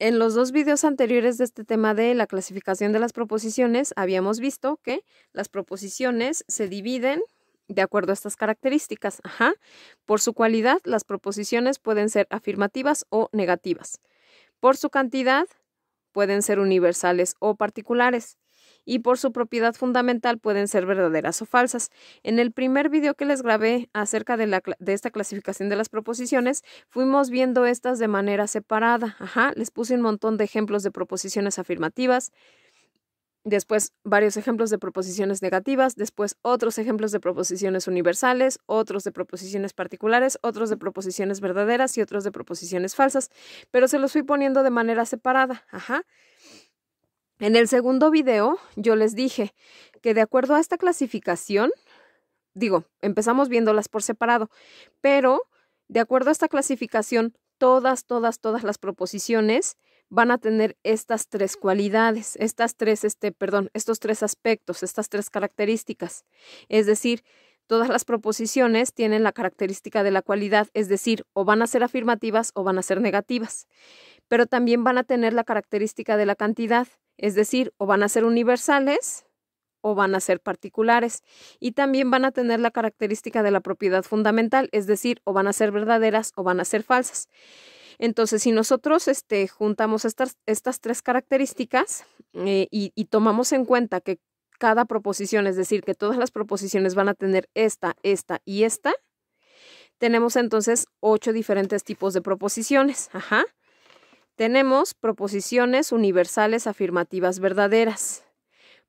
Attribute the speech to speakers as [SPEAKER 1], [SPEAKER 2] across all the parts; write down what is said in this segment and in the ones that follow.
[SPEAKER 1] En los dos videos anteriores de este tema de la clasificación de las proposiciones, habíamos visto que las proposiciones se dividen de acuerdo a estas características. Ajá. Por su cualidad, las proposiciones pueden ser afirmativas o negativas. Por su cantidad, pueden ser universales o particulares y por su propiedad fundamental pueden ser verdaderas o falsas. En el primer video que les grabé acerca de, esta clasificación de las proposiciones, fuimos viendo estas de manera separada. Ajá, les puse un montón de ejemplos de proposiciones afirmativas después varios ejemplos de proposiciones negativas, después otros ejemplos de proposiciones universales, otros de proposiciones particulares, otros de proposiciones verdaderas y otros de proposiciones falsas, pero se los fui poniendo de manera separada. Ajá. En el segundo video yo les dije que de acuerdo a esta clasificación, digo, empezamos viéndolas por separado, pero de acuerdo a esta clasificación, todas, todas, todas las proposiciones van a tener estas tres cualidades, estas tres, este, perdón, estos tres aspectos, estas tres características. Es decir, todas las proposiciones tienen la característica de la cualidad, es decir, o van a ser afirmativas o van a ser negativas pero también van a tener la característica de la cantidad, es decir, o van a ser universales o van a ser particulares. Y también van a tener la característica de la propiedad fundamental, es decir, o van a ser verdaderas o van a ser falsas. Entonces, si nosotros este, juntamos estas, estas, tres características eh, y, y tomamos en cuenta que cada proposición, es decir, que todas las proposiciones van a tener esta, esta y esta, tenemos entonces ocho diferentes tipos de proposiciones. Ajá. Tenemos proposiciones universales afirmativas verdaderas,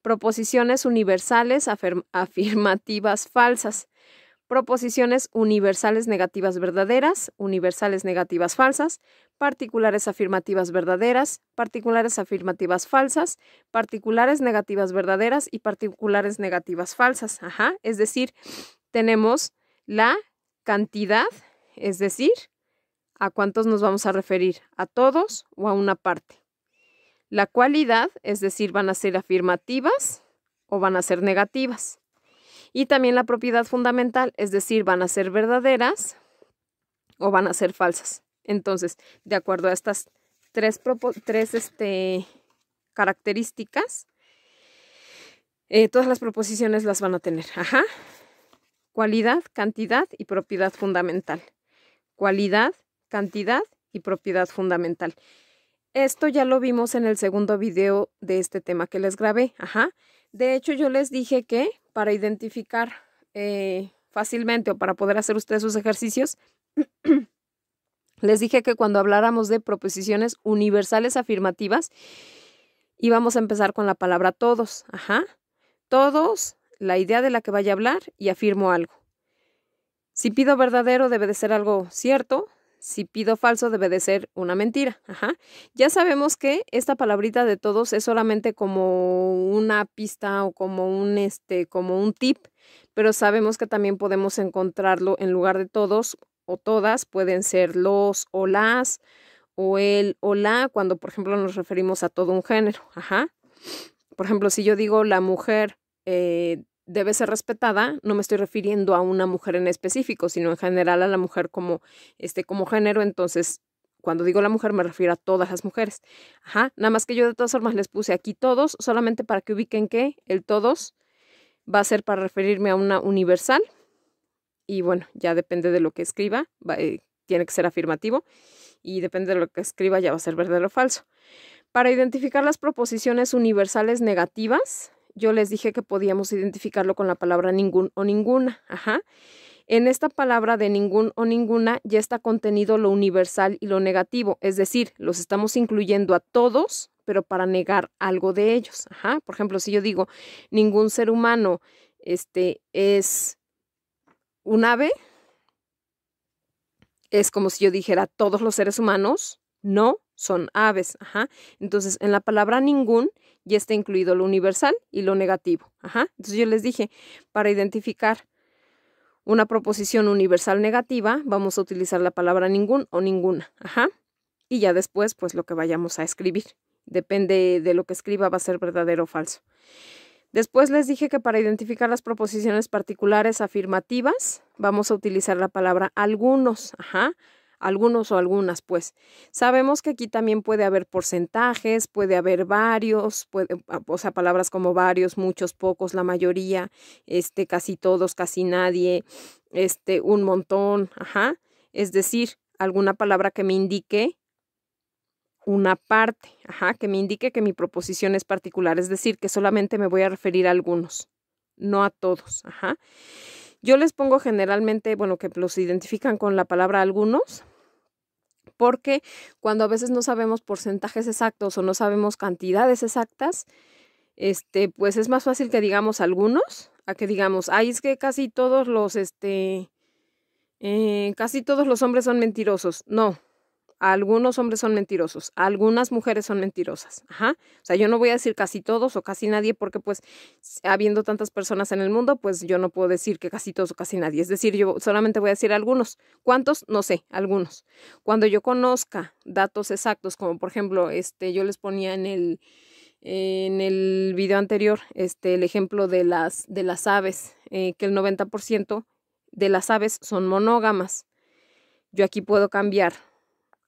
[SPEAKER 1] proposiciones universales afirmativas falsas, proposiciones universales negativas verdaderas, universales negativas falsas, particulares afirmativas verdaderas, particulares afirmativas falsas, particulares negativas verdaderas y particulares negativas falsas. Ajá, es decir, tenemos la cantidad, es decir, ¿A cuántos nos vamos a referir? ¿A todos o a una parte? La cualidad, es decir, van a ser afirmativas o van a ser negativas. Y también la propiedad fundamental, es decir, van a ser verdaderas o van a ser falsas. Entonces, de acuerdo a estas tres, tres este, características, eh, todas las proposiciones las van a tener. Ajá. Cualidad, cantidad y propiedad fundamental. Cualidad cantidad y propiedad fundamental. Esto ya lo vimos en el segundo video de este tema que les grabé. Ajá. De hecho, yo les dije que para identificar eh, fácilmente o para poder hacer ustedes sus ejercicios, les dije que cuando habláramos de proposiciones universales afirmativas, íbamos a empezar con la palabra todos. Ajá. Todos, la idea de la que vaya a hablar y afirmo algo. Si pido verdadero, debe de ser algo cierto si pido falso debe de ser una mentira. Ajá. Ya sabemos que esta palabrita de todos es solamente como una pista o como un este como un tip, pero sabemos que también podemos encontrarlo en lugar de todos o todas, pueden ser los o las o el o la cuando por ejemplo nos referimos a todo un género. Ajá. Por ejemplo, si yo digo la mujer eh, debe ser respetada, no me estoy refiriendo a una mujer en específico, sino en general a la mujer como, este, como género, entonces cuando digo la mujer me refiero a todas las mujeres. Ajá, nada más que yo de todas formas les puse aquí todos, solamente para que ubiquen que el todos va a ser para referirme a una universal. Y bueno, ya depende de lo que escriba, eh, tiene que ser afirmativo. Y depende de lo que escriba ya va a ser verdadero o falso. Para identificar las proposiciones universales negativas, yo les dije que podíamos identificarlo con la palabra ningún o ninguna. Ajá. En esta palabra de ningún o ninguna ya está contenido lo universal y lo negativo, es decir, los estamos incluyendo a todos, pero para negar algo de ellos. Por ejemplo, si yo digo ningún ser humano este, es un ave, es como si yo dijera todos los seres humanos, no, son aves. Ajá. Entonces, en la palabra ningún ya está incluido lo universal y lo negativo. Ajá. Entonces, yo les dije, para identificar una proposición universal negativa, vamos a utilizar la palabra ningún o ninguna. Ajá. Y ya después, pues lo que vayamos a escribir. Depende de lo que escriba, va a ser verdadero o falso. Después les dije que para identificar las proposiciones particulares afirmativas, vamos a utilizar la palabra algunos. Ajá algunos o algunas, pues. Sabemos que aquí también puede haber porcentajes, puede haber varios, ah, o sea, palabras como varios, muchos, pocos, la mayoría, este, casi todos, casi nadie, este, un montón, ajá. Es decir, alguna palabra que me indique una parte, ajá, que me indique que mi proposición es particular, es decir, que solamente me voy a referir a algunos, no a todos, ajá. Yo les pongo generalmente, bueno, que los identifican con la palabra algunos, porque cuando a veces no sabemos porcentajes exactos o no sabemos cantidades exactas, este, pues es más fácil que digamos algunos a que digamos, ay, es que casi todos los, este, eh, casi todos los hombres son mentirosos. No, algunos hombres son mentirosos, algunas mujeres son mentirosas. Ajá. O sea, yo no voy a decir casi todos o casi nadie porque pues habiendo tantas personas en el mundo, pues yo no puedo decir que casi todos o casi nadie. Es decir, yo solamente voy a decir algunos. ¿Cuántos? No sé, algunos. Cuando yo conozca datos exactos, como por ejemplo, este, yo les ponía en el en el video anterior este el ejemplo de las de las aves eh, que el 90% de las aves son monógamas yo aquí puedo cambiar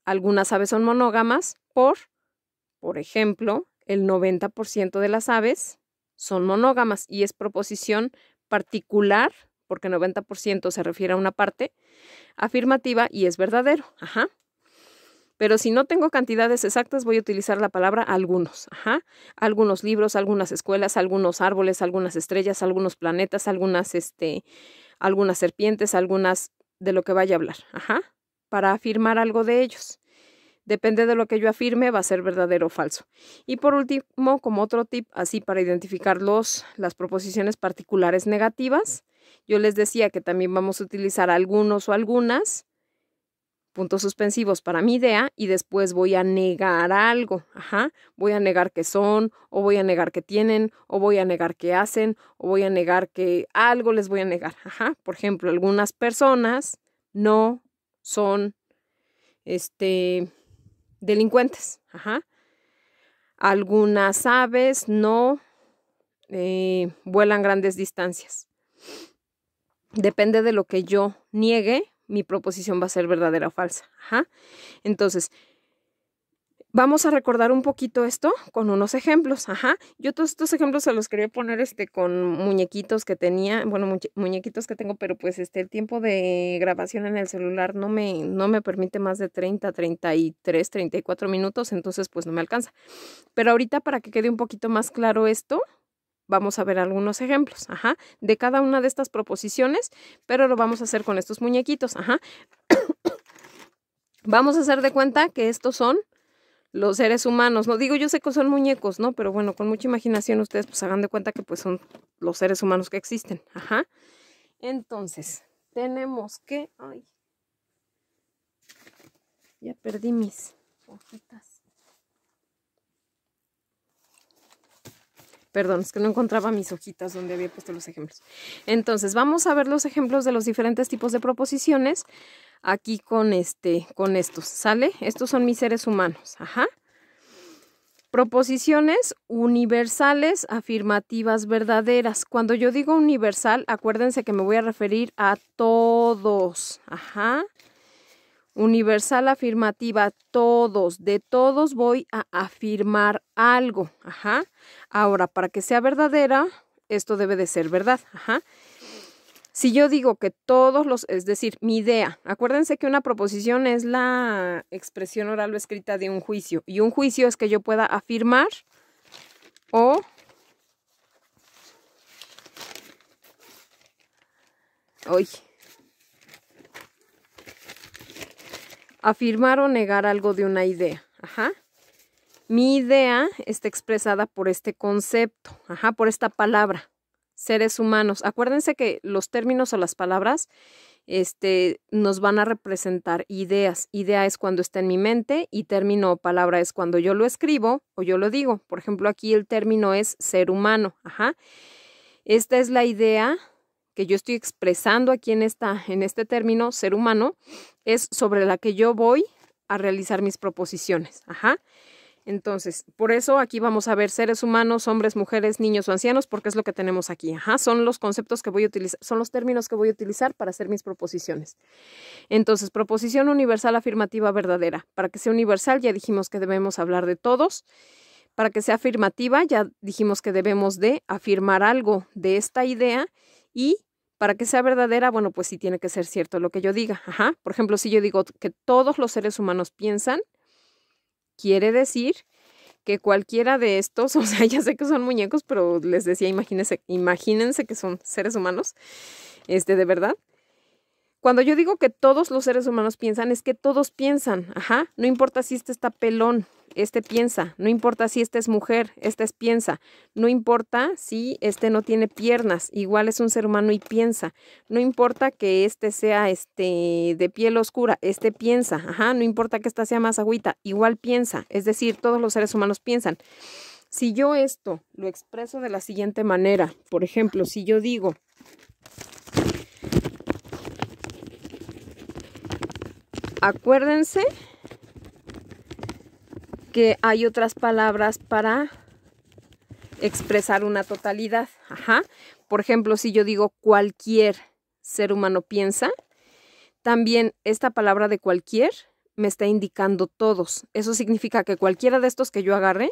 [SPEAKER 1] algunas aves son monógamas por, por ejemplo, el 90% de las aves son monógamas y es proposición particular, porque 90% se refiere a una parte, afirmativa y es verdadero. Ajá. Pero si no tengo cantidades exactas, voy a utilizar la palabra algunos. Ajá. Algunos libros, algunas escuelas, algunos árboles, algunas estrellas, algunos planetas, algunas, este, algunas serpientes, algunas de lo que vaya a hablar. Ajá para afirmar algo de ellos. Depende de lo que yo afirme, va a ser verdadero o falso. Y por último, como otro tip, así para identificar las proposiciones particulares negativas, yo les decía que también vamos a utilizar algunos o algunas puntos suspensivos para mi idea y después voy a negar algo. Ajá, voy a negar que son, o voy a negar que tienen, o voy a negar que hacen, o voy a negar que algo les voy a negar. Ajá, por ejemplo, algunas personas no son este, delincuentes. Algunas aves no eh, vuelan grandes distancias. Depende de lo que yo niegue, mi proposición va a ser verdadera o falsa. Ajá. Entonces, Vamos a recordar un poquito esto con unos ejemplos. Ajá, yo todos estos ejemplos se los quería poner este, con muñequitos que tenía, bueno, muñequitos que tengo, pero pues este, el tiempo de grabación en el celular no me, no me permite más de 30, 33, 34 minutos, entonces pues no me alcanza. Pero ahorita para que quede un poquito más claro esto, vamos a ver algunos ejemplos, ajá, de cada una de estas proposiciones, pero lo vamos a hacer con estos muñequitos, ajá. vamos a hacer de cuenta que estos son los seres humanos, ¿no? Digo, yo sé que son muñecos, ¿no? Pero bueno, con mucha imaginación ustedes pues hagan de cuenta que pues son los seres humanos que existen. Ajá. Entonces, tenemos que... ya perdí mis hojitas. Perdón, es que no encontraba mis hojitas donde había puesto los ejemplos. Entonces, vamos a ver los ejemplos de los diferentes tipos de proposiciones aquí con este, con estos, ¿sale? Estos son mis seres humanos, ajá. Proposiciones universales, afirmativas, verdaderas. Cuando yo digo universal, acuérdense que me voy a referir a todos, ajá. Universal afirmativa, todos, de todos voy a afirmar algo, ajá. Ahora, para que sea verdadera, esto debe de ser verdad, ajá. Si yo digo que todos los, es decir, mi idea, acuérdense que una proposición es la expresión oral o escrita de un juicio, y un juicio es que yo pueda afirmar o Hoy. Afirmar o negar algo de una idea. Ajá. Mi idea está expresada por este concepto, ajá, por esta palabra seres humanos. Acuérdense que los términos o las palabras este, nos van a representar ideas. Idea es cuando está en mi mente y término o palabra es cuando yo lo escribo o yo lo digo. Por ejemplo, aquí el término es ser humano. Ajá. Esta es la idea que yo estoy expresando aquí en, esta, en este término, ser humano, es sobre la que yo voy a realizar mis proposiciones. Ajá. Entonces, por eso aquí vamos a ver seres humanos, hombres, mujeres, niños o ancianos, porque es lo que tenemos aquí. Ajá, son los conceptos que voy a utilizar, son los términos que voy a utilizar para hacer mis proposiciones. Entonces, proposición universal afirmativa verdadera. Para que sea universal, ya dijimos que debemos hablar de todos. Para que sea afirmativa, ya dijimos que debemos de afirmar algo de esta idea. Y para que sea verdadera, bueno, pues sí tiene que ser cierto lo que yo diga. Ajá, por ejemplo, si yo digo que todos los seres humanos piensan, Quiere decir que cualquiera de estos, o sea, ya sé que son muñecos, pero les decía, imagínense, imagínense que son seres humanos, este, de verdad, cuando yo digo que todos los seres humanos piensan, es que todos piensan, ajá, no importa si este está pelón, este piensa, no importa si este es mujer, este es piensa, no importa si este no tiene piernas, igual es un ser humano y piensa, no importa que este sea este de piel oscura, este piensa, ajá, no importa que esta sea más agüita, igual piensa, es decir, todos los seres humanos piensan. Si yo esto lo expreso de la siguiente manera, por ejemplo, si yo digo, acuérdense que hay otras palabras para expresar una totalidad. Ajá. Por ejemplo, si yo digo cualquier ser humano piensa, también esta palabra de cualquier me está indicando todos. Eso significa que cualquiera de estos que yo agarre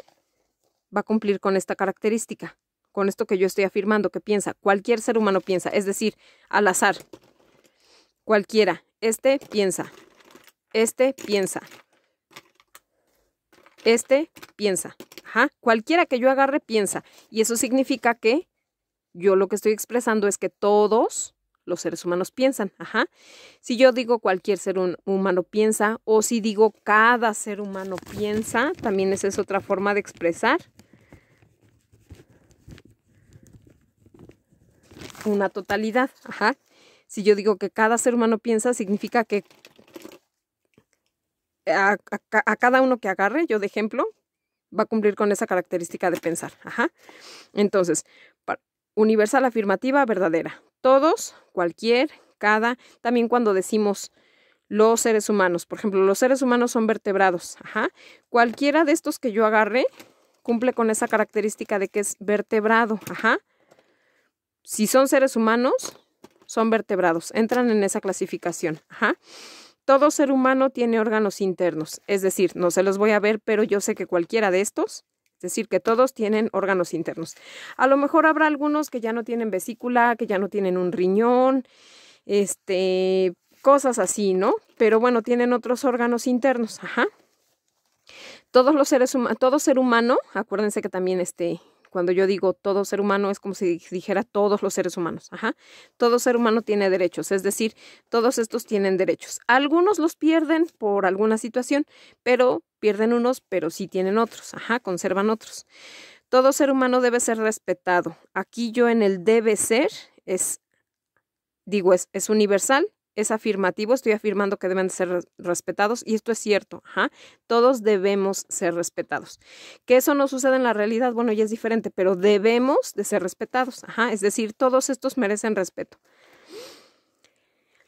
[SPEAKER 1] va a cumplir con esta característica, con esto que yo estoy afirmando, que piensa, cualquier ser humano piensa, es decir, al azar, cualquiera, este piensa, este piensa. Este piensa. Ajá. Cualquiera que yo agarre piensa. Y eso significa que yo lo que estoy expresando es que todos los seres humanos piensan. Ajá. Si yo digo cualquier ser humano piensa o si digo cada ser humano piensa, también esa es otra forma de expresar una totalidad. Ajá. Si yo digo que cada ser humano piensa, significa que a, cada uno que agarre, yo de ejemplo, va a cumplir con esa característica de pensar. Ajá. Entonces, universal afirmativa verdadera. Todos, cualquier, cada. También cuando decimos los seres humanos, por ejemplo, los seres humanos son vertebrados. Ajá. Cualquiera de estos que yo agarre cumple con esa característica de que es vertebrado. Ajá. Si son seres humanos, son vertebrados, entran en esa clasificación. Ajá. Todo ser humano tiene órganos internos, es decir, no se los voy a ver, pero yo sé que cualquiera de estos, es decir, que todos tienen órganos internos. A lo mejor habrá algunos que ya no tienen vesícula, que ya no tienen un riñón, este, cosas así, ¿no? Pero bueno, tienen otros órganos internos, ajá. Todos los seres humanos, todo ser humano, acuérdense que también este cuando yo digo todo ser humano es como si dijera todos los seres humanos. Ajá. Todo ser humano tiene derechos, es decir, todos estos tienen derechos. Algunos los pierden por alguna situación, pero pierden unos, pero sí tienen otros. Ajá, conservan otros. Todo ser humano debe ser respetado. Aquí yo en el debe ser es, digo, es, es universal, es afirmativo, estoy afirmando que deben ser respetados y esto es cierto, todos debemos ser respetados. Que eso no suceda en la realidad, bueno, ya es diferente, pero debemos de ser respetados, es decir, todos estos merecen respeto.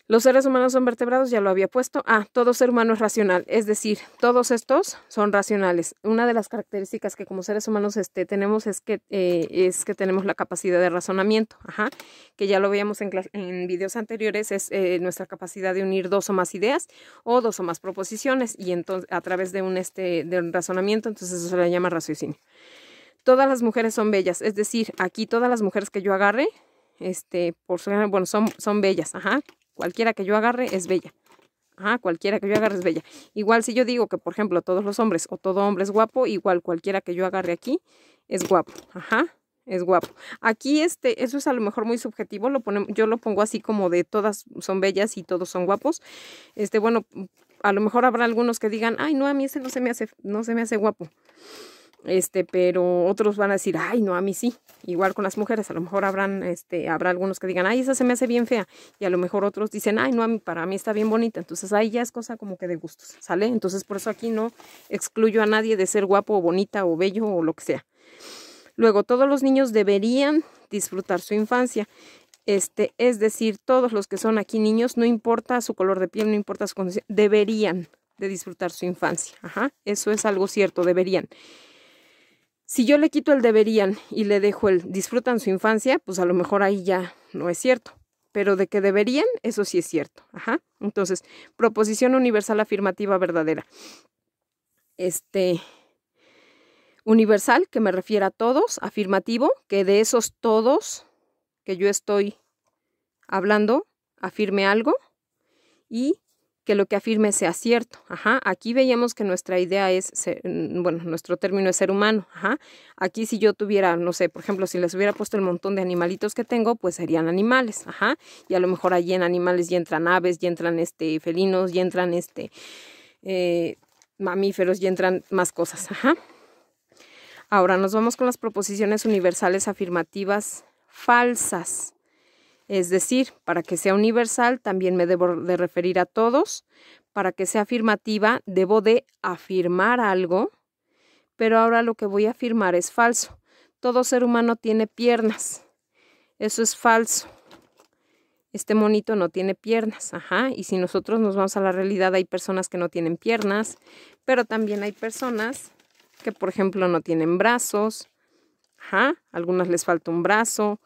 [SPEAKER 1] Los seres humanos son vertebrados, ya lo había puesto. Ah, todo ser humano es racional, es decir, todos estos son racionales. Una de las características que como seres humanos este, tenemos es que, eh, es que tenemos la capacidad de razonamiento, Ajá. que ya lo veíamos en, videos anteriores, es eh, nuestra capacidad de unir dos o más ideas o dos o más proposiciones y entonces a través de un, este, de un razonamiento, entonces eso se le llama raciocinio. Todas las mujeres son bellas, es decir, aquí todas las mujeres que yo agarre este, por bueno, son, son bellas, ajá, Cualquiera que yo agarre es bella. ajá, cualquiera que yo agarre es bella. Igual si yo digo que, por ejemplo, todos los hombres o todo hombre es guapo, igual cualquiera que yo agarre aquí es guapo. Ajá, es guapo. Aquí este, eso es a lo mejor muy subjetivo, lo yo lo pongo así como de todas son bellas y todos son guapos. Este, bueno, a lo mejor habrá algunos que digan, ay, no, a mí ese no se me hace, no se me hace guapo. Este, pero otros van a decir, ay, no, a mí sí. Igual con las mujeres, a lo mejor habrán, este, habrá algunos que digan, ay, esa se me hace bien fea. Y a lo mejor otros dicen, ay, no, a mí, para mí está bien bonita. Entonces ahí ya es cosa como que de gustos, ¿sale? Entonces por eso aquí no excluyo a nadie de ser guapo o bonita o bello o lo que sea. Luego, todos los niños deberían disfrutar su infancia. Este, es decir, todos los que son aquí niños, no importa su color de piel, no importa su condición, deberían de disfrutar su infancia. Ajá, eso es algo cierto, deberían. Si yo le quito el deberían y le dejo el disfrutan su infancia, pues a lo mejor ahí ya no es cierto. Pero de que deberían, eso sí es cierto. Ajá. Entonces, proposición universal afirmativa verdadera. Este universal, que me refiere a todos, afirmativo, que de esos todos que yo estoy hablando, afirme algo. Y que lo que afirme sea cierto. Ajá, aquí veíamos que nuestra idea es, mm, bueno, nuestro término es ser humano. Ajá, aquí si yo tuviera, no sé, por ejemplo, si les hubiera puesto el montón de animalitos que tengo, pues serían animales. Ajá, y a lo mejor allí en animales ya entran aves, ya entran este, felinos, ya entran este, eh, mamíferos, ya entran más cosas. Ajá. Ahora nos vamos con las proposiciones universales afirmativas falsas. Es decir, para que sea universal también me debo de referir a todos, para que sea afirmativa debo de afirmar algo, pero ahora lo que voy a afirmar es falso. Todo ser humano tiene piernas. Eso es falso. Este monito no tiene piernas, ajá, y si nosotros nos vamos a la realidad hay personas que no tienen piernas, pero también hay personas que por ejemplo no tienen brazos, ajá, algunas les falta un brazo,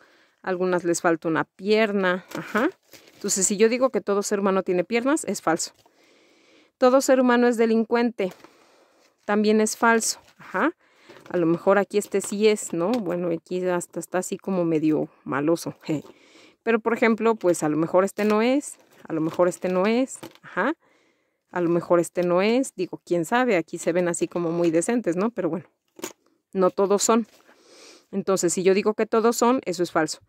[SPEAKER 1] algunas les falta una pierna, ajá. Entonces, si yo digo que todo ser humano tiene piernas, es falso. Todo ser humano es delincuente, también es falso, ajá. A lo mejor aquí este sí es, ¿no? Bueno, aquí hasta está así como medio maloso. Pero, por ejemplo, pues a lo mejor este no es, a lo mejor este no es, ajá. A lo mejor este no es, digo, quién sabe, aquí se ven así como muy decentes, ¿no? Pero bueno, no todos son, entonces, si yo digo que todos son, eso es falso.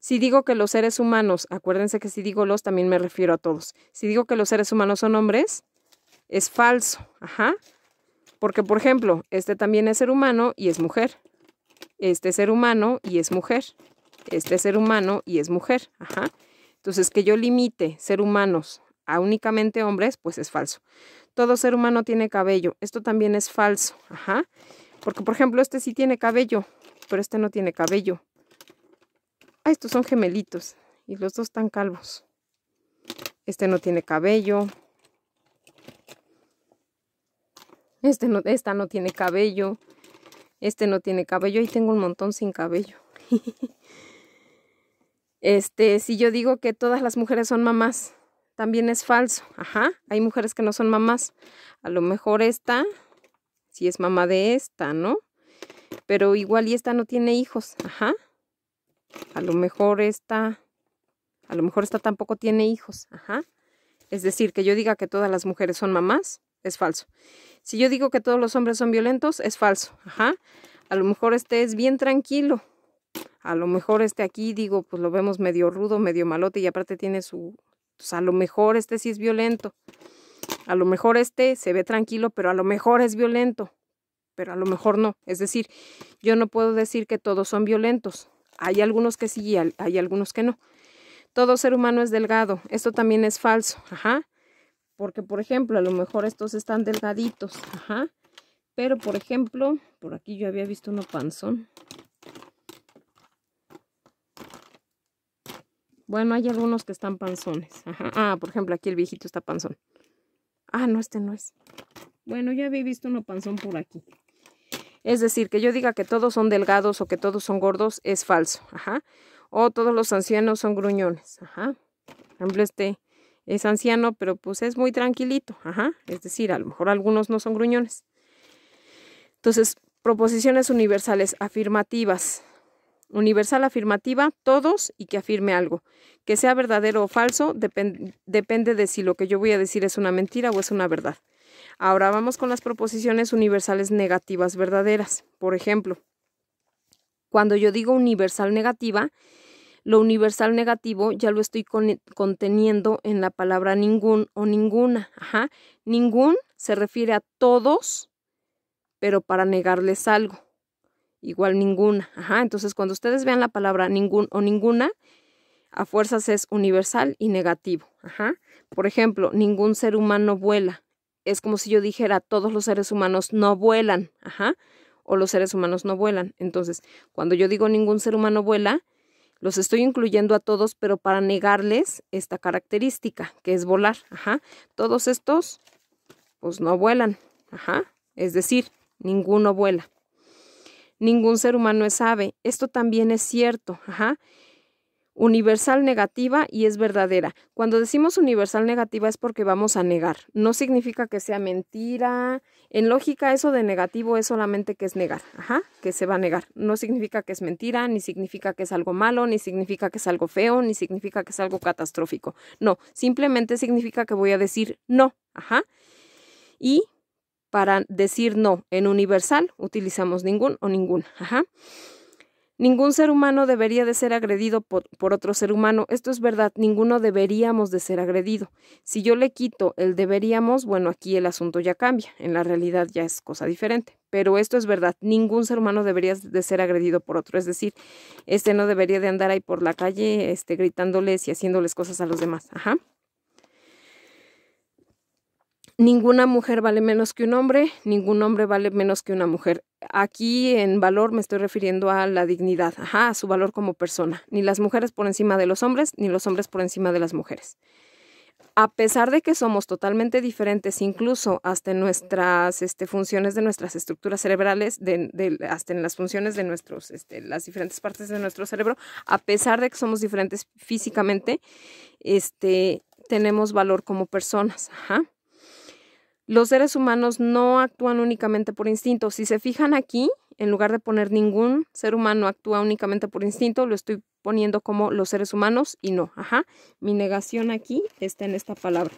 [SPEAKER 1] Si digo que los seres humanos, acuérdense que si digo los, también me refiero a todos. Si digo que los seres humanos son hombres, es falso. Ajá. Porque, por ejemplo, este también es ser humano y es mujer. Este ser humano y es mujer. Este ser humano y es mujer. Ajá. Entonces, que yo limite ser humanos a únicamente hombres, pues es falso. Todo ser humano tiene cabello. Esto también es falso. Ajá. Porque, por ejemplo, este sí tiene cabello pero este no tiene cabello. Ah, estos son gemelitos y los dos están calvos. Este no tiene cabello. Este no, esta no tiene cabello. Este no tiene cabello y tengo un montón sin cabello. este, si yo digo que todas las mujeres son mamás, también es falso. Ajá, hay mujeres que no son mamás. A lo mejor esta, si es mamá de esta, ¿no? Pero igual y esta no tiene hijos. Ajá. A lo mejor esta... A lo mejor esta tampoco tiene hijos. Ajá. Es decir, que yo diga que todas las mujeres son mamás, es falso. Si yo digo que todos los hombres son violentos, es falso. Ajá. A lo mejor este es bien tranquilo. A lo mejor este aquí, digo, pues lo vemos medio rudo, medio malote y aparte tiene su... Pues a lo mejor este sí es violento. A lo mejor este se ve tranquilo, pero a lo mejor es violento pero a lo mejor no. Es decir, yo no puedo decir que todos son violentos. Hay algunos que sí y hay algunos que no. Todo ser humano es delgado. Esto también es falso. Porque, por ejemplo, a lo mejor estos están delgaditos. Pero, por ejemplo, por aquí yo había visto uno panzón. Bueno, hay algunos que están panzones. Ah, por ejemplo, aquí el viejito está panzón. Ah, no, este no es. Bueno, ya había visto uno panzón por aquí. Es decir, que yo diga que todos son delgados o que todos son gordos es falso. Ajá. O todos los ancianos son gruñones. Ajá. Por ejemplo, este es anciano, pero pues es muy tranquilito. Ajá. Es decir, a lo mejor algunos no son gruñones. Entonces, proposiciones universales afirmativas. Universal afirmativa, todos y que afirme algo. Que sea verdadero o falso depende de si lo que yo voy a decir es una mentira o es una verdad. Ahora vamos con las proposiciones universales negativas verdaderas. Por ejemplo, cuando yo digo universal negativa, lo universal negativo ya lo estoy conteniendo en la palabra ningún o ninguna. Ajá. Ningún se refiere a todos, pero para negarles algo. Igual ninguna. Ajá. Entonces, cuando ustedes vean la palabra ningún o ninguna, a fuerzas es universal y negativo. Ajá. Por ejemplo, ningún ser humano vuela es como si yo dijera, todos los seres humanos no vuelan, ajá, o los seres humanos no vuelan. Entonces, cuando yo digo ningún ser humano vuela, los estoy incluyendo a todos, pero para negarles esta característica, que es volar, ajá. Todos estos, pues no vuelan, ajá. Es decir, ninguno vuela. Ningún ser humano es ave. Esto también es cierto, ajá universal negativa y es verdadera. Cuando decimos universal negativa es porque vamos a negar. No significa que sea mentira. En lógica eso de negativo es solamente que es negar, ajá, que se va a negar. No significa que es mentira, ni significa que es algo malo, ni significa que es algo feo, ni significa que es algo catastrófico. No, simplemente significa que voy a decir no, ajá. Y para decir no en universal utilizamos ningún o ninguna, ajá. Ningún ser humano debería de ser agredido por, otro ser humano. Esto es verdad, ninguno deberíamos de ser agredido. Si yo le quito el deberíamos, bueno, aquí el asunto ya cambia. En la realidad ya es cosa diferente. Pero esto es verdad, ningún ser humano debería de ser agredido por otro. Es decir, este no debería de andar ahí por la calle este, gritándoles y haciéndoles cosas a los demás. Ajá. Ninguna mujer vale menos que un hombre, ningún hombre vale menos que una mujer. Aquí en valor me estoy refiriendo a la dignidad, a su valor como persona. Ni las mujeres por encima de los hombres, ni los hombres por encima de las mujeres. A pesar de que somos totalmente diferentes, incluso hasta en nuestras este, funciones de nuestras estructuras cerebrales, hasta en las funciones de nuestros, este, las diferentes partes de nuestro cerebro, a pesar de que somos diferentes físicamente, este, tenemos valor como personas. Ajá. Los seres humanos no actúan únicamente por instinto. Si se fijan aquí, en lugar de poner ningún ser humano actúa únicamente por instinto, lo estoy poniendo como los seres humanos y no. Ajá, mi negación aquí está en esta palabra.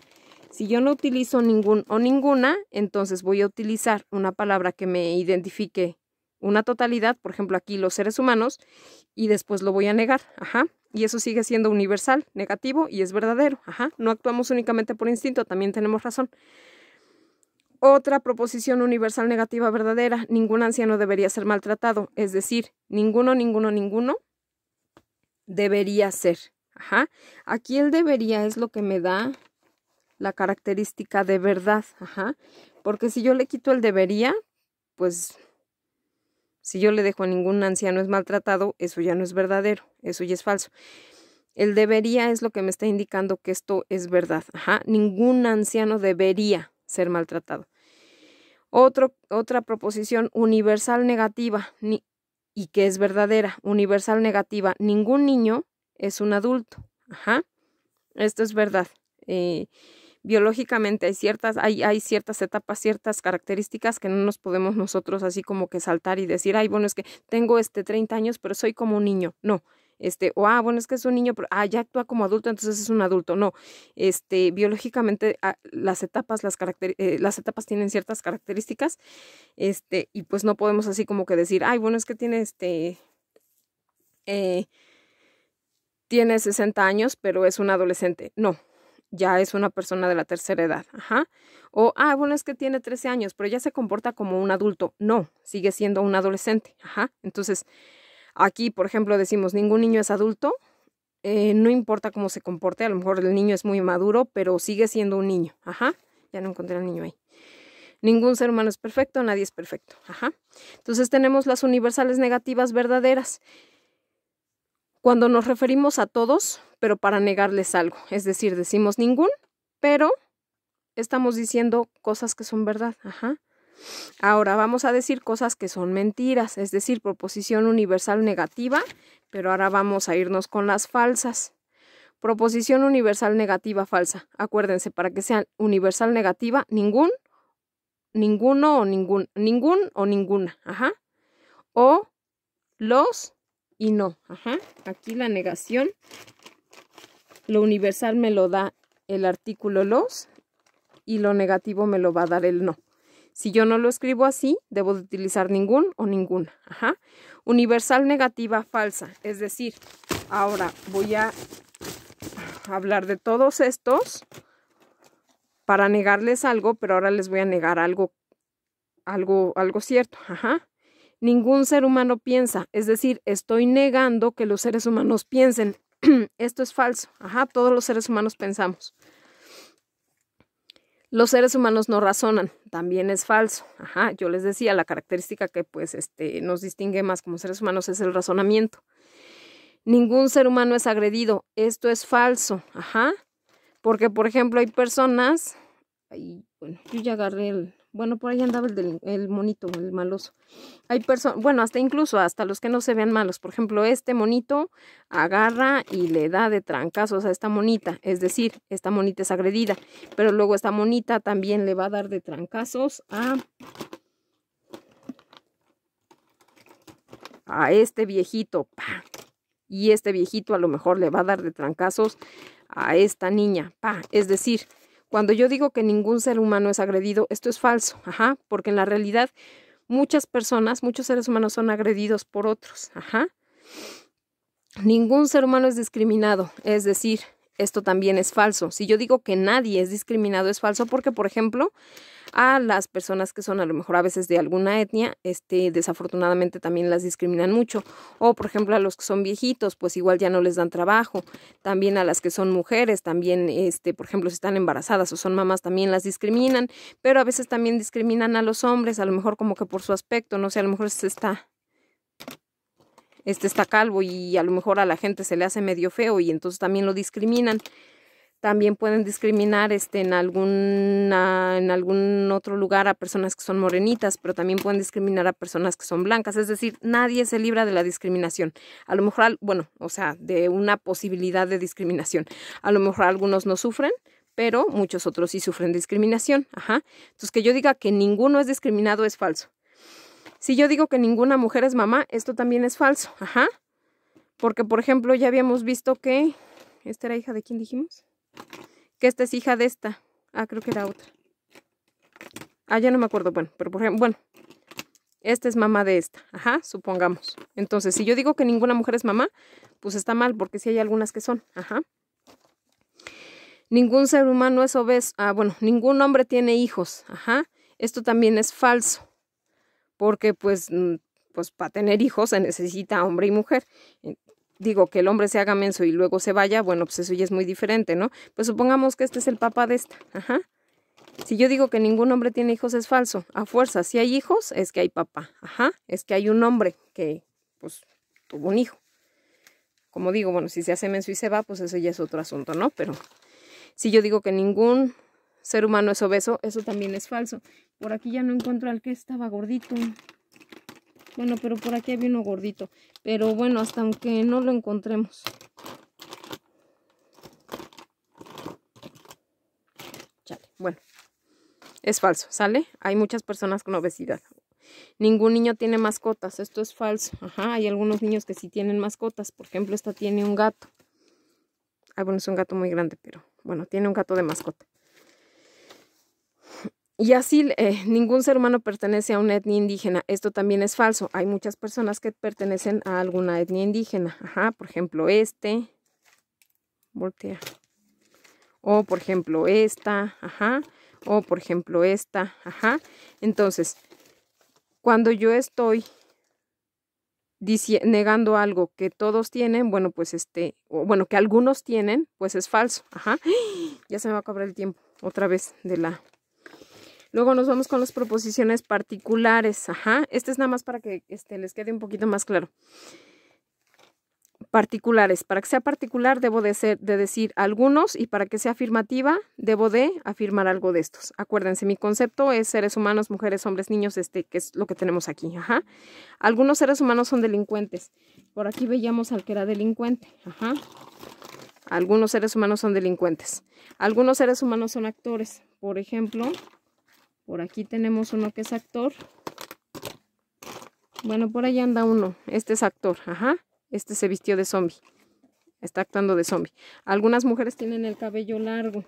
[SPEAKER 1] Si yo no utilizo ningún o ninguna, entonces voy a utilizar una palabra que me identifique una totalidad, por ejemplo aquí los seres humanos, y después lo voy a negar. Ajá, y eso sigue siendo universal, negativo y es verdadero. Ajá, no actuamos únicamente por instinto, también tenemos razón. Otra proposición universal negativa verdadera, ningún anciano debería ser maltratado, es decir, ninguno, ninguno, ninguno debería ser. Ajá. Aquí el debería es lo que me da la característica de verdad. Ajá. Porque si yo le quito el debería, pues si yo le dejo a ningún anciano es maltratado, eso ya no es verdadero, eso ya es falso. El debería es lo que me está indicando que esto es verdad. Ajá. Ningún anciano debería ser maltratado. otra proposición universal negativa y que es verdadera, universal negativa, ningún niño es un adulto. Ajá, esto es verdad. Eh, biológicamente hay ciertas, hay, hay ciertas etapas, ciertas características que no nos podemos nosotros así como que saltar y decir, ay, bueno, es que tengo este 30 años, pero soy como un niño. No, este, o ah, bueno, es que es un niño, pero ah, ya actúa como adulto, entonces es un adulto. No, este, biológicamente ah, las etapas, las, eh, las etapas tienen ciertas características, este, y pues no podemos así como que decir, ay, bueno, es que tiene este. Eh, tiene 60 años, pero es un adolescente. No, ya es una persona de la tercera edad. Ajá. O, ah, bueno, es que tiene 13 años, pero ya se comporta como un adulto. No, sigue siendo un adolescente. Ajá. Entonces, Aquí, por ejemplo, decimos, ningún niño es adulto, eh, no importa cómo se comporte, a lo mejor el niño es muy maduro, pero sigue siendo un niño. Ajá, ya no encontré al niño ahí. Ningún ser humano es perfecto, nadie es perfecto. Ajá. Entonces tenemos las universales negativas verdaderas. Cuando nos referimos a todos, pero para negarles algo. Es decir, decimos ningún, pero estamos diciendo cosas que son verdad. Ajá. Ahora vamos a decir cosas que son mentiras, es decir, proposición universal negativa, pero ahora vamos a irnos con las falsas. Proposición universal negativa falsa. Acuérdense, para que sea universal negativa, ningún, ninguno o ningún, ningún o ninguna, ajá. O los y no, ajá. Aquí la negación, lo universal me lo da el artículo los y lo negativo me lo va a dar el no. Si yo no lo escribo así, debo utilizar ningún o ninguna. Ajá. Universal negativa falsa. Es decir, ahora voy a hablar de todos estos para negarles algo, pero ahora les voy a negar algo, algo, algo cierto. Ajá. Ningún ser humano piensa, es decir, estoy negando que los seres humanos piensen. Esto es falso. Ajá, todos los seres humanos pensamos los seres humanos no razonan, también es falso. Ajá, yo les decía, la característica que pues este, nos distingue más como seres humanos es el razonamiento. Ningún ser humano es agredido, esto es falso, ajá, porque por ejemplo hay personas, bueno, yo ya agarré el, bueno, por ahí andaba el, monito, el maloso. Hay personas, bueno, hasta incluso hasta los que no se vean malos. Por ejemplo, este monito agarra y le da de trancazos a esta monita. Es decir, esta monita es agredida. Pero luego esta monita también le va a dar de trancazos a, a este viejito. Y este viejito a lo mejor le va a dar de trancazos a esta niña. Es decir, cuando yo digo que ningún ser humano es agredido, esto es falso, ajá, porque en la realidad muchas personas, muchos seres humanos son agredidos por otros, ajá. Ningún ser humano es discriminado, es decir, esto también es falso. Si yo digo que nadie es discriminado es falso porque, por ejemplo, a las personas que son a lo mejor a veces de alguna etnia, este, desafortunadamente también las discriminan mucho. O, por ejemplo, a los que son viejitos, pues igual ya no les dan trabajo. También a las que son mujeres, también, este, por ejemplo, si están embarazadas o son mamás, también las discriminan. Pero a veces también discriminan a los hombres, a lo mejor como que por su aspecto, no sé, a lo mejor se está este está calvo y a lo mejor a la gente se le hace medio feo y entonces también lo discriminan. También pueden discriminar este, en, en algún otro lugar a personas que son morenitas, pero también pueden discriminar a personas que son blancas. Es decir, nadie se libra de la discriminación. A lo mejor, bueno, o sea, de una posibilidad de discriminación. A lo mejor algunos no sufren, pero muchos otros sí sufren discriminación. Ajá. Entonces, que yo diga que ninguno es discriminado es falso. Si yo digo que ninguna mujer es mamá, esto también es falso. Ajá. Porque, por ejemplo, ya habíamos visto que... ¿Esta era hija de quién dijimos? Que esta es hija de esta. Ah, creo que era otra. Ah, ya no me acuerdo. Bueno, pero por ejemplo, bueno. Esta es mamá de esta. Ajá, supongamos. Entonces, si yo digo que ninguna mujer es mamá, pues está mal, porque sí hay algunas que son. Ajá. Ningún ser humano es obeso. Ah, bueno, ningún hombre tiene hijos. Ajá. Esto también es falso porque pues, mm, pues para tener hijos se necesita hombre y mujer. Eh, digo, que el hombre se haga menso y luego se vaya, bueno, pues eso ya es muy diferente, ¿no? Pues supongamos que este es el papá de esta, ajá. Si yo digo que ningún hombre tiene hijos es falso, a fuerza, si hay hijos es que hay papá, ajá, es que hay un hombre que pues tuvo un hijo. Como digo, bueno, si se hace menso y se va, pues eso ya es otro asunto, ¿no? Pero si yo digo que ningún ser humano es obeso, eso también es falso. Por aquí ya no encuentro al que estaba gordito. Bueno, pero por aquí había uno gordito. Pero bueno, hasta aunque no lo encontremos. Chale, bueno. Es falso, ¿sale? Hay muchas personas con obesidad. Ningún niño tiene mascotas, esto es falso. Ajá, hay algunos niños que sí tienen mascotas. Por ejemplo, esta tiene un gato. Ah, bueno, es un gato muy grande, pero bueno, tiene un gato de mascota. Y así eh, ningún ser humano pertenece a una etnia indígena. Esto también es falso. Hay muchas personas que pertenecen a alguna etnia indígena. Ajá, por ejemplo, este. Voltea. O por ejemplo, esta. Ajá. O por ejemplo, esta. Ajá. Entonces, cuando yo estoy negando algo que todos tienen, bueno, pues este, o bueno, que algunos tienen, pues es falso. Ajá. Ya se me va a acabar el tiempo otra vez de la Luego nos vamos con las proposiciones particulares. Ajá. Este es nada más para que este, les quede un poquito más claro. Particulares. Para que sea particular debo de, ser, de decir algunos y para que sea afirmativa debo de afirmar algo de estos. Acuérdense, mi concepto es seres humanos, mujeres, hombres, niños, este, que es lo que tenemos aquí. Ajá. Algunos seres humanos son delincuentes. Por aquí veíamos al que era delincuente. Ajá. Algunos seres humanos son delincuentes. Algunos seres humanos son actores. Por ejemplo, por aquí tenemos uno que es actor. Bueno, por ahí anda uno. Este es actor, ajá. Este se vistió de zombie. Está actuando de zombie. Algunas mujeres tienen el cabello largo.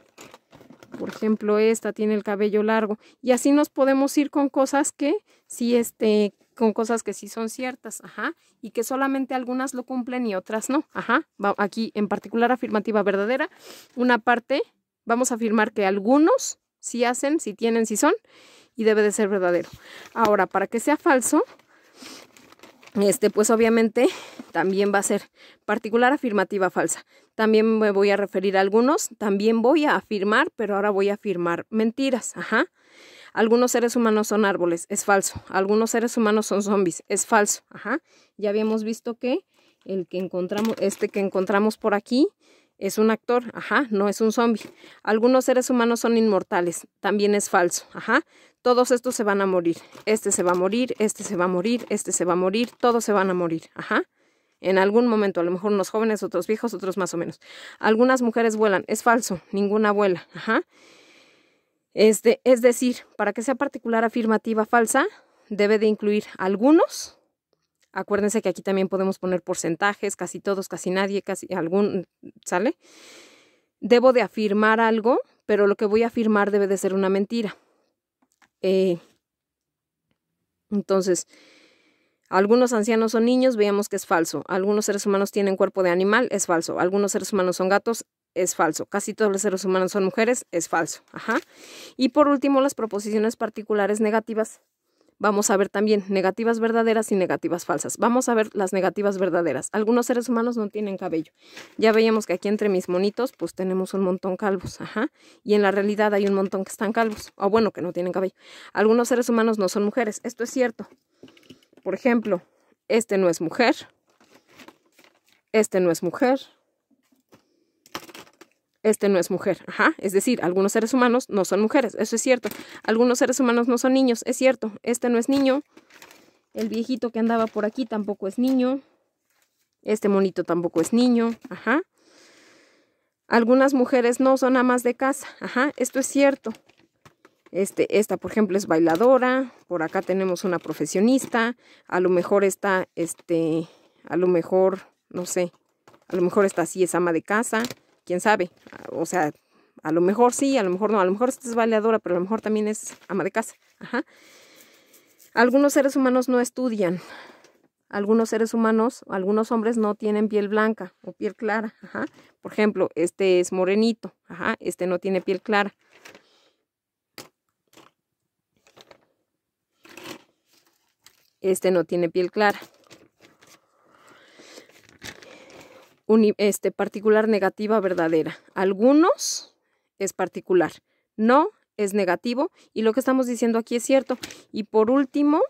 [SPEAKER 1] Por ejemplo, esta tiene el cabello largo. Y así nos podemos ir con cosas que sí, este, con cosas que sí son ciertas, ajá, y que solamente algunas lo cumplen y otras no, ajá. aquí en particular afirmativa verdadera, una parte, vamos a afirmar que algunos si hacen, si tienen, si son, y debe de ser verdadero. Ahora, para que sea falso, este, pues obviamente también va a ser particular afirmativa falsa. También me voy a referir a algunos, también voy a afirmar, pero ahora voy a afirmar mentiras, ajá. Algunos seres humanos son árboles, es falso. Algunos seres humanos son zombies, es falso, ajá. Ya habíamos visto que el que encontramos, este que encontramos por aquí, es un actor, ajá, no es un zombie. Algunos seres humanos son inmortales, también es falso, ajá. Todos estos se van a morir. Este se va a morir, este se va a morir, este se va a morir, todos se van a morir, ajá. En algún momento, a lo mejor unos jóvenes, otros viejos, otros más o menos. Algunas mujeres vuelan, es falso, ninguna vuela, ajá. Este, es decir, para que sea particular afirmativa falsa, debe de incluir algunos Acuérdense que aquí también podemos poner porcentajes, casi todos, casi nadie, casi algún, ¿sale? Debo de afirmar algo, pero lo que voy a afirmar debe de ser una mentira. Eh, entonces, algunos ancianos son niños, veamos que es falso. Algunos seres humanos tienen cuerpo de animal, es falso. Algunos seres humanos son gatos, es falso. Casi todos los seres humanos son mujeres, es falso. Ajá. Y por último, las proposiciones particulares negativas vamos a ver también negativas verdaderas y negativas falsas. Vamos a ver las negativas verdaderas. Algunos seres humanos no tienen cabello. Ya veíamos que aquí entre mis monitos, pues tenemos un montón calvos, ajá. Y en la realidad hay un montón que están calvos, o bueno, que no tienen cabello. Algunos seres humanos no son mujeres, esto es cierto. Por ejemplo, este no es mujer, este no es mujer, este no es mujer. Ajá, es decir, algunos seres humanos no son mujeres, eso es cierto. Algunos seres humanos no son niños, es cierto. Este no es niño. El viejito que andaba por aquí tampoco es niño. Este monito tampoco es niño. Ajá. Algunas mujeres no son amas de casa. Ajá, esto es cierto. Este, esta, por ejemplo, es bailadora. Por acá tenemos una profesionista. A lo mejor está, este, a lo mejor, no sé, a lo mejor está sí es ama de casa quién sabe. O sea, a lo mejor sí, a lo mejor no, a lo mejor esta es baleadora, pero a lo mejor también es ama de casa. Ajá. Algunos seres humanos no estudian. Algunos seres humanos, algunos hombres no tienen piel blanca o piel clara. Ajá. Por ejemplo, este es morenito. Ajá. Este no tiene piel clara. Este no tiene piel clara. este, particular negativa verdadera. Algunos es particular, no es negativo y lo que estamos diciendo aquí es cierto. Y por último,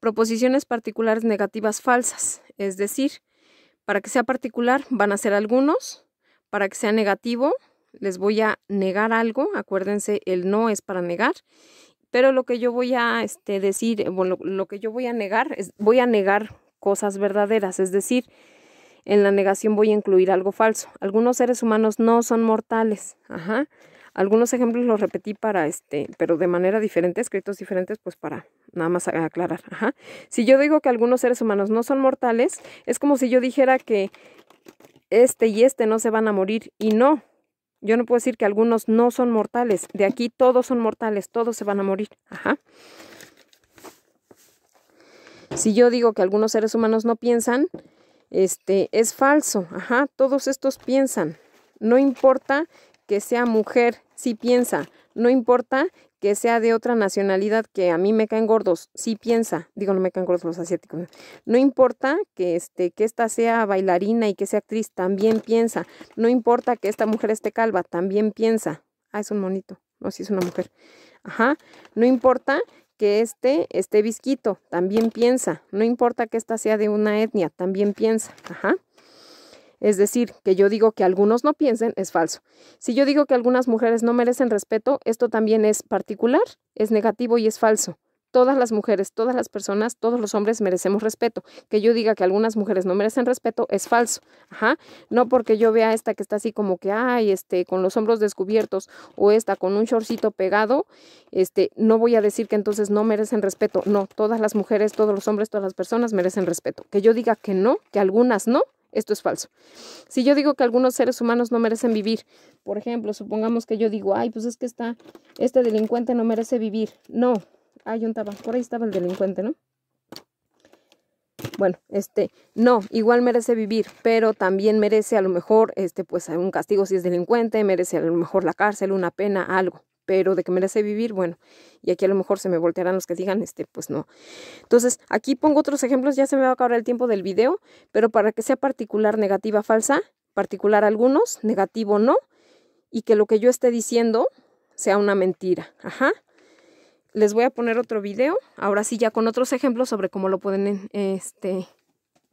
[SPEAKER 1] proposiciones particulares negativas falsas, es decir, para que sea particular van a ser algunos, para que sea negativo les voy a negar algo, acuérdense, el no es para negar, pero lo que yo voy a este, decir, eh, bueno, lo, lo que yo voy a negar es, voy a negar cosas verdaderas, es decir, en la negación voy a incluir algo falso. Algunos seres humanos no son mortales. Ajá. Algunos ejemplos los repetí para este, pero de manera diferente, escritos diferentes, pues para nada más aclarar. Ajá. Si yo digo que algunos seres humanos no son mortales, es como si yo dijera que este y este no se van a morir y no. Yo no puedo decir que algunos no son mortales. De aquí todos son mortales, todos se van a morir. Ajá. Si yo digo que algunos seres humanos no piensan, este, es falso. Ajá, todos estos piensan. No importa que sea mujer, sí piensa. No importa que sea de otra nacionalidad que a mí me caen gordos, sí piensa. Digo, no me caen gordos los asiáticos. No importa que, este, que esta sea bailarina y que sea actriz, también piensa. No importa que esta mujer esté calva, también piensa. Ah, es un monito. No, sí es una mujer. Ajá. No importa que este esté visquito, también piensa. No importa que esta sea de una etnia, también piensa. Ajá. Es decir, que yo digo que algunos no piensen es falso. Si yo digo que algunas mujeres no merecen respeto, esto también es particular, es negativo y es falso todas las mujeres, todas las personas, todos los hombres merecemos respeto. Que yo diga que algunas mujeres no merecen respeto es falso. No porque yo vea esta que está así como que, ay, este, con los hombros descubiertos o esta con un shortcito pegado, este, no voy a decir que entonces no merecen respeto. No, todas las mujeres, todos los hombres, todas las personas merecen respeto. Que yo diga que no, que algunas no, esto es falso. Si yo digo que algunos seres humanos no merecen vivir, por ejemplo, supongamos que yo digo, ay, pues es que está, este delincuente no merece vivir. No, Ahí un tabaco. Por ahí estaba el delincuente, ¿no? Bueno, este, no, igual merece vivir, pero también merece a lo mejor, este, pues un castigo si es delincuente, merece a lo mejor la cárcel, una pena, algo, pero de que merece vivir, bueno, y aquí a lo mejor se me voltearán los que digan, este, pues no. Entonces, aquí pongo otros ejemplos, ya se me va a acabar el tiempo del video, pero para que sea particular negativa falsa, particular algunos, negativo no, y que lo que yo esté diciendo sea una mentira, ajá les voy a poner otro video, ahora sí ya con otros ejemplos sobre cómo lo pueden este,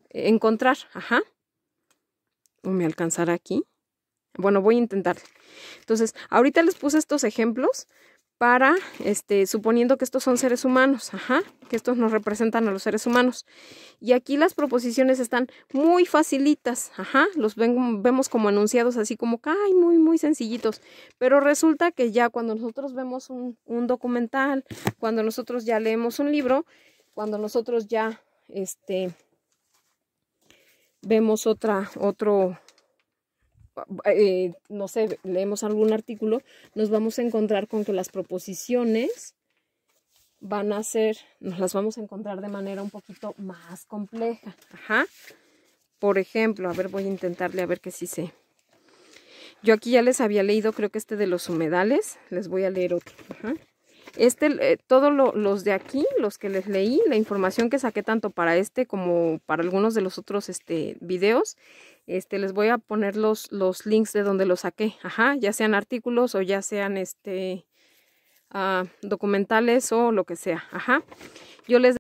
[SPEAKER 1] encontrar. Ajá. ¿O me alcanzará aquí? Bueno, voy a intentar. Entonces, ahorita les puse estos ejemplos para, este, suponiendo que estos son seres humanos, ajá, que estos nos representan a los seres humanos. Y aquí las proposiciones están muy facilitas, ajá, los vemos como anunciados así como ay, muy, muy sencillitos. Pero resulta que ya cuando nosotros vemos un, un documental, cuando nosotros ya leemos un libro, cuando nosotros ya, este, vemos otra, otro, eh, no sé, leemos algún artículo, nos vamos a encontrar con que las proposiciones van a ser, nos las vamos a encontrar de manera un poquito más compleja. Ajá. Por ejemplo, a ver, voy a intentarle a ver que sí sé. Yo aquí ya les había leído, creo que este de los humedales, les voy a leer otro. Ajá. Este, eh, todos los de aquí, los que les leí, la información que saqué tanto para este como para algunos de los otros este, videos, este, les voy a poner los, los links de donde los saqué, ajá, ya sean artículos o ya sean este, ah, documentales o lo que sea, ajá. Yo les